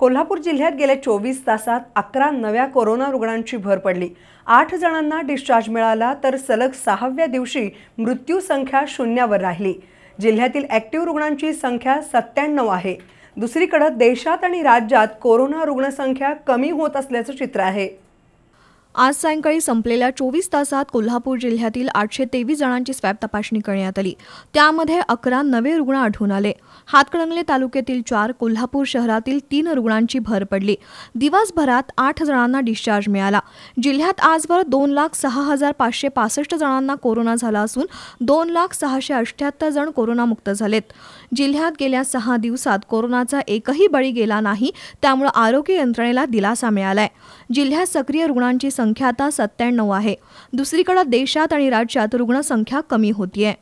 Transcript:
कोल्हापूर जिल्ह्यात गेल्या चोवीस तासात अकरा नव्या कोरोना रुग्णांची भर पडली आठ जणांना डिस्चार्ज मिळाला तर सलग सहाव्या दिवशी मृत्यू संख्या शून्यावर राहिली जिल्ह्यातील ऍक्टिव्ह रुग्णांची संख्या सत्त्याण्णव आहे दुसरीकडे देशात आणि राज्यात कोरोना रुग्णसंख्या कमी होत असल्याचं चित्र आहे आज सायंकाळी संपलेल्या चोवीस तासात कोल्हापूर जिल्ह्यातील आठशे तेवीस जणांची स्वॅब तपासणी करण्यात आली त्यामध्ये अकरा नवे रुग्ण आढळून आले हातकणंगले तालुक्यातील चार कोल्हापूर शहरातील तीन रुग्णांची भर पडली दिवसभरात आठ जणांना डिस्चार्ज मिळाला जिल्ह्यात आजवर दोन लाख सहा हजार पाचशे पासष्ट जणांना कोरोना झाला असून दोन लाख सहाशे अठ्ठ्याहत्तर जण कोरोनामुक्त झालेत जिल्ह्यात गेल्या सहा दिवसात कोरोनाचा एकही बळी गेला नाही त्यामुळे आरोग्य यंत्रणेला दिलासा मिळालाय जिल्ह्यात सक्रिय रुग्णांची संख्या आता सत्त्याण्णव आहे दुसरीकडे देशात आणि राज्यात रुग्णसंख्या कमी होतीये